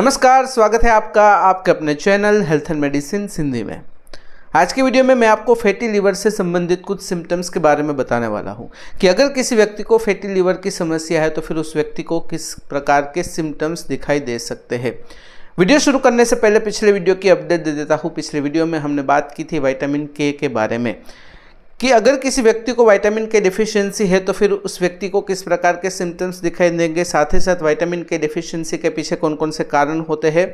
नमस्कार स्वागत है आपका आपके अपने channel health and medicine Sindhi में आज की वीडियो में मैं आपको फैटी लीवर से संबंधित कुछ सिम्टम्स के बारे में बताने वाला हूँ कि अगर किसी व्यक्ति को फैटी लीवर की समस्या है तो फिर उस व्यक्ति को किस प्रकार के सिम्टम्स दिखाई दे सकते हैं वीडियो शुरू करने से पहले पिछले वीडियो की अपडेट दे देता हूँ पिछले वीडियो में हमने बात की थी वाइटामिन के के बारे में कि अगर किसी व्यक्ति को विटामिन के डिफिशियंसी है तो फिर उस व्यक्ति को किस प्रकार के सिम्टम्स दिखाई देंगे साथ ही साथ विटामिन के डिफिशियंसी के पीछे कौन कौन से कारण होते हैं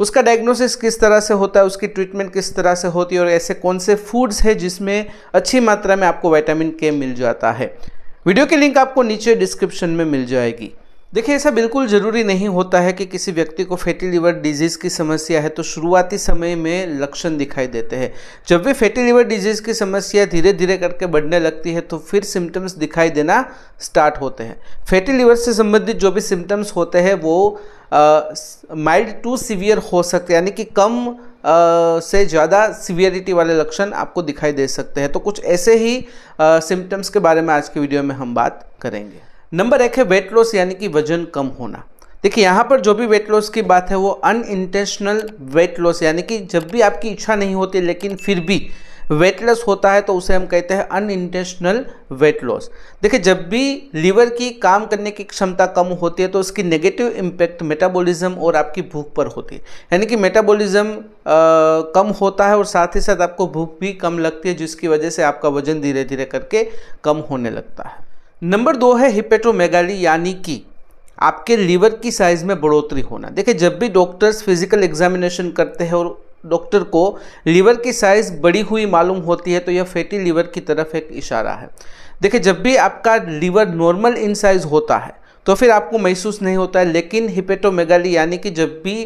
उसका डायग्नोसिस किस तरह से होता है उसकी ट्रीटमेंट किस तरह से होती है और ऐसे कौन से फूड्स है जिसमें अच्छी मात्रा में आपको वाइटामिन के मिल जाता है वीडियो की लिंक आपको नीचे डिस्क्रिप्शन में मिल जाएगी देखिए ऐसा बिल्कुल ज़रूरी नहीं होता है कि किसी व्यक्ति को फैटी लिवर डिजीज़ की समस्या है तो शुरुआती समय में लक्षण दिखाई देते हैं जब भी फैटी लिवर डिजीज़ की समस्या धीरे धीरे करके बढ़ने लगती है तो फिर सिम्टम्स दिखाई देना स्टार्ट होते हैं फैटी लिवर से संबंधित जो भी सिम्टम्स होते हैं वो माइल्ड टू सीवियर हो सकते हैं यानी कि कम Uh, से ज़्यादा सीवियरिटी वाले लक्षण आपको दिखाई दे सकते हैं तो कुछ ऐसे ही सिम्टम्स uh, के बारे में आज के वीडियो में हम बात करेंगे नंबर एक है वेट लॉस यानी कि वजन कम होना देखिए यहाँ पर जो भी वेट लॉस की बात है वो अनइंटेंशनल वेट लॉस यानी कि जब भी आपकी इच्छा नहीं होती लेकिन फिर भी वेट लॉस होता है तो उसे हम कहते हैं अनइंटेंशनल वेट लॉस देखिए जब भी लीवर की काम करने की क्षमता कम होती है तो उसकी नेगेटिव इम्पैक्ट मेटाबॉलिज्म और आपकी भूख पर होती है यानी कि मेटाबॉलिज्म कम होता है और साथ ही साथ आपको भूख भी कम लगती है जिसकी वजह से आपका वजन धीरे धीरे करके कम होने लगता है नंबर दो है हिपेटोमेगाली यानी कि आपके लीवर की साइज़ में बढ़ोतरी होना देखिए जब भी डॉक्टर्स फिजिकल एग्जामिनेशन करते हैं और डॉक्टर को लीवर की साइज़ बड़ी हुई मालूम होती है तो यह फैटी लीवर की तरफ एक इशारा है देखिए जब भी आपका लीवर नॉर्मल इन साइज़ होता है तो फिर आपको महसूस नहीं होता है लेकिन हिपेटोमेगाली यानी कि जब भी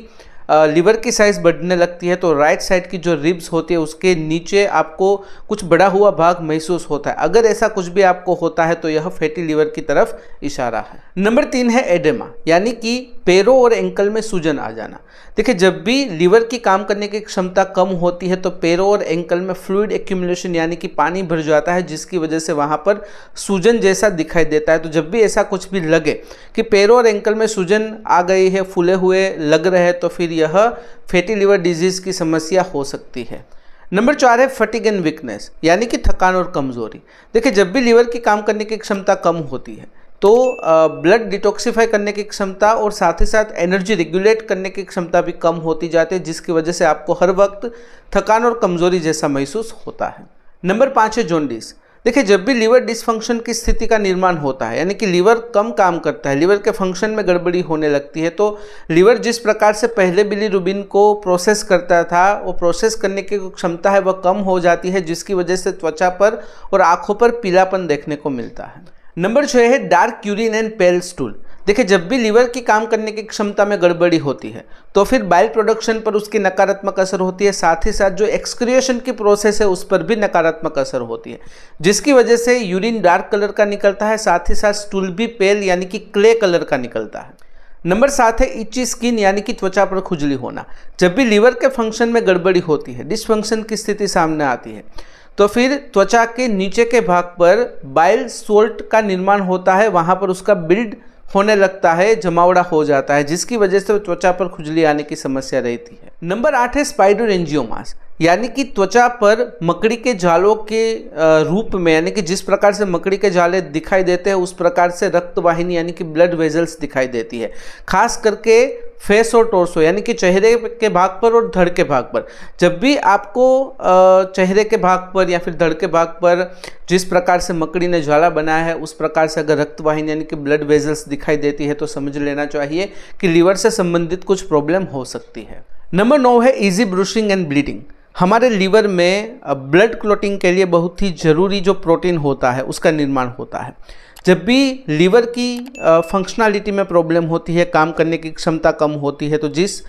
लीवर की साइज़ बढ़ने लगती है तो राइट साइड की जो रिब्स होती है उसके नीचे आपको कुछ बड़ा हुआ भाग महसूस होता है अगर ऐसा कुछ भी आपको होता है तो यह फैटी लीवर की तरफ इशारा है नंबर तीन है एडेमा यानी कि पैरों और एंकल में सूजन आ जाना देखिए जब भी लीवर की काम करने की क्षमता कम होती है तो पैरों और एंकल में फ्लूड एक्यूमुलेशन यानी कि पानी भर जाता है जिसकी वजह से वहाँ पर सूजन जैसा दिखाई देता है तो जब भी ऐसा कुछ भी लगे कि पैरों और एंकल में सूजन आ गई है फूले हुए लग रहे हैं तो फिर यह फैटी लिवर डिजीज़ की समस्या हो सकती है नंबर चार है फटिग एंड वीकनेस यानी कि थकान और कमज़ोरी देखिए जब भी लीवर की काम करने की क्षमता कम होती है तो ब्लड डिटॉक्सीफाई करने की क्षमता और साथ ही साथ एनर्जी रेगुलेट करने की क्षमता भी कम होती जाती है जिसकी वजह से आपको हर वक्त थकान और कमज़ोरी जैसा महसूस होता है नंबर पाँच है जोंडिस देखिए जब भी लीवर डिसफंक्शन की स्थिति का निर्माण होता है यानी कि लीवर कम काम करता है लीवर के फंक्शन में गड़बड़ी होने लगती है तो लीवर जिस प्रकार से पहले बिली रुबिन को प्रोसेस करता था वो प्रोसेस करने की क्षमता है वह कम हो जाती है जिसकी वजह से त्वचा पर और आँखों पर पीलापन देखने को मिलता है नंबर छः है dark urine and pale stool देखिए जब भी लीवर की काम करने की क्षमता में गड़बड़ी होती है तो फिर बाइल प्रोडक्शन पर उसकी नकारात्मक असर होती है साथ ही साथ जो एक्सक्रिएशन की प्रोसेस है उस पर भी नकारात्मक असर होती है जिसकी वजह से यूरिन डार्क कलर का निकलता है साथ ही साथ स्टूल भी पेल यानी कि क्ले कलर का निकलता है नंबर सात है इच्ची स्किन यानी कि त्वचा पर खुजली होना जब भी लीवर के फंक्शन में गड़बड़ी होती है डिसफंक्शन की स्थिति सामने आती है तो फिर त्वचा के नीचे के भाग पर बाइल सोल्ट का निर्माण होता है वहाँ पर उसका बिल्ड होने लगता है जमावड़ा हो जाता है जिसकी वजह से त्वचा पर खुजली आने की समस्या रहती है नंबर आठ है स्पाइडर एंजियोमास यानी कि त्वचा पर मकड़ी के जालों के रूप में यानी कि जिस प्रकार से मकड़ी के जाले दिखाई देते हैं उस प्रकार से रक्तवाहिनी यानी कि ब्लड वेजल्स दिखाई देती है खास करके फेस और टोर्सो यानी कि चेहरे के भाग पर और धड़ के भाग पर जब भी आपको चेहरे के भाग पर या फिर धड़ के भाग पर जिस प्रकार से मकड़ी ने ज्वाला बनाया है उस प्रकार से अगर रक्तवाहिनी यानी कि ब्लड वेजल्स दिखाई देती है तो समझ लेना चाहिए कि लीवर से संबंधित कुछ प्रॉब्लम हो सकती है नंबर नौ है ईजी ब्रूशिंग एंड ब्लीडिंग हमारे लीवर में ब्लड क्लोटिंग के लिए बहुत ही ज़रूरी जो प्रोटीन होता है उसका निर्माण होता है जब भी लीवर की फंक्शनालिटी में प्रॉब्लम होती है काम करने की क्षमता कम होती है तो जिस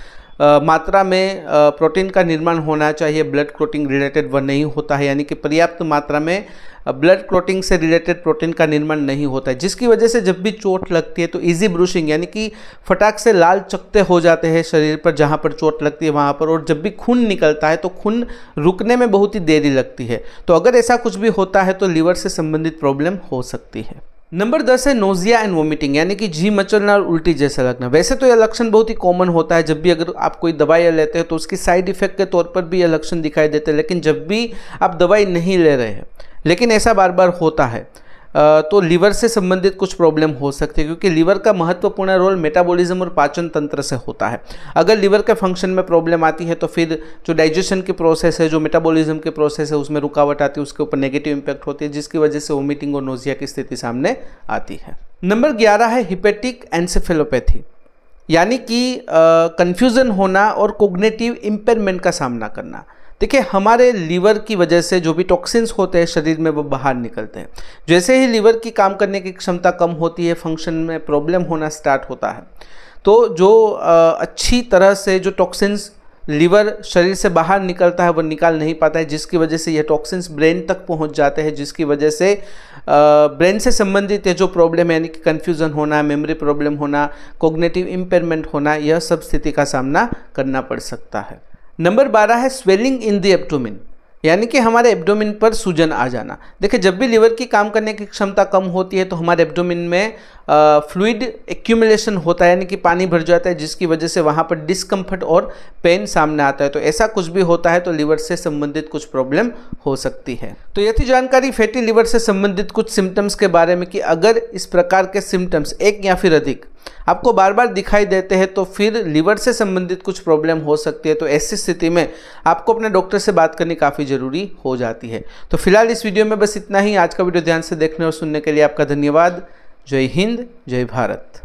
मात्रा में प्रोटीन का निर्माण होना चाहिए ब्लड क्लोटिंग रिलेटेड वह नहीं होता है यानी कि पर्याप्त मात्रा में ब्लड क्लोटिंग से रिलेटेड प्रोटीन का निर्माण नहीं होता है जिसकी वजह से जब भी चोट लगती है तो इजी ब्रूशिंग यानी कि फटाक से लाल चकते हो जाते हैं शरीर पर जहाँ पर चोट लगती है वहाँ पर और जब भी खून निकलता है तो खून रुकने में बहुत ही देरी लगती है तो अगर ऐसा कुछ भी होता है तो लीवर से संबंधित प्रॉब्लम हो सकती है नंबर दस है नोजिया एंड वोमिटिंग यानी कि जी मचलना और उल्टी जैसा लगना वैसे तो यह लक्षण बहुत ही कॉमन होता है जब भी अगर आप कोई दवाई लेते हैं तो उसकी साइड इफेक्ट के तौर पर भी यह लक्षण दिखाई देते हैं लेकिन जब भी आप दवाई नहीं ले रहे हैं लेकिन ऐसा बार बार होता है तो लीवर से संबंधित कुछ प्रॉब्लम हो सकती है क्योंकि लीवर का महत्वपूर्ण रोल मेटाबॉलिज्म और पाचन तंत्र से होता है अगर लीवर के फंक्शन में प्रॉब्लम आती है तो फिर जो डाइजेशन की प्रोसेस है जो मेटाबॉलिज्म की प्रोसेस है उसमें रुकावट आती है उसके ऊपर नेगेटिव इम्पैक्ट होती है जिसकी वजह से वोमिटिंग और नोजिया की स्थिति सामने आती है नंबर ग्यारह है हिपेटिक एंसेफेलोपैथी यानी कि कन्फ्यूज़न होना और कोग्नेटिव इम्पेयरमेंट का सामना करना देखिए हमारे लीवर की वजह से जो भी टॉक्सिन्स होते हैं शरीर में वो बाहर निकलते हैं जैसे ही लीवर की काम करने की क्षमता कम होती है फंक्शन में प्रॉब्लम होना स्टार्ट होता है तो जो अच्छी तरह से जो टॉक्सिन्स लीवर शरीर से बाहर निकलता है वो निकाल नहीं पाता है जिसकी वजह से यह टॉक्सिन्स ब्रेन तक पहुंच जाते हैं जिसकी वजह से ब्रेन से संबंधित जो प्रॉब्लम यानी कि कन्फ्यूज़न होना मेमोरी प्रॉब्लम होना कोग्नेटिव इम्पेयरमेंट होना यह सब स्थिति का सामना करना पड़ सकता है नंबर बारह है स्वेलिंग इन दी एब्डोमिन यानी कि हमारे एब्डोमिन पर सूजन आ जाना देखिए जब भी लीवर की काम करने की क्षमता कम होती है तो हमारे एब्डोमिन में फ्लूड एक्यूमुलेशन होता है यानी कि पानी भर जाता है जिसकी वजह से वहाँ पर डिस्कम्फर्ट और पेन सामने आता है तो ऐसा कुछ भी होता है तो लीवर से संबंधित कुछ प्रॉब्लम हो सकती है तो ये थी जानकारी फैटी लीवर से संबंधित कुछ सिम्टम्स के बारे में कि अगर इस प्रकार के सिम्टम्स एक या फिर अधिक आपको बार बार दिखाई देते हैं तो फिर लीवर से संबंधित कुछ प्रॉब्लम हो सकती है तो ऐसी स्थिति में आपको अपने डॉक्टर से बात करनी काफ़ी ज़रूरी हो जाती है तो फिलहाल इस वीडियो में बस इतना ही आज का वीडियो ध्यान से देखने और सुनने के लिए आपका धन्यवाद जय हिंद जय भारत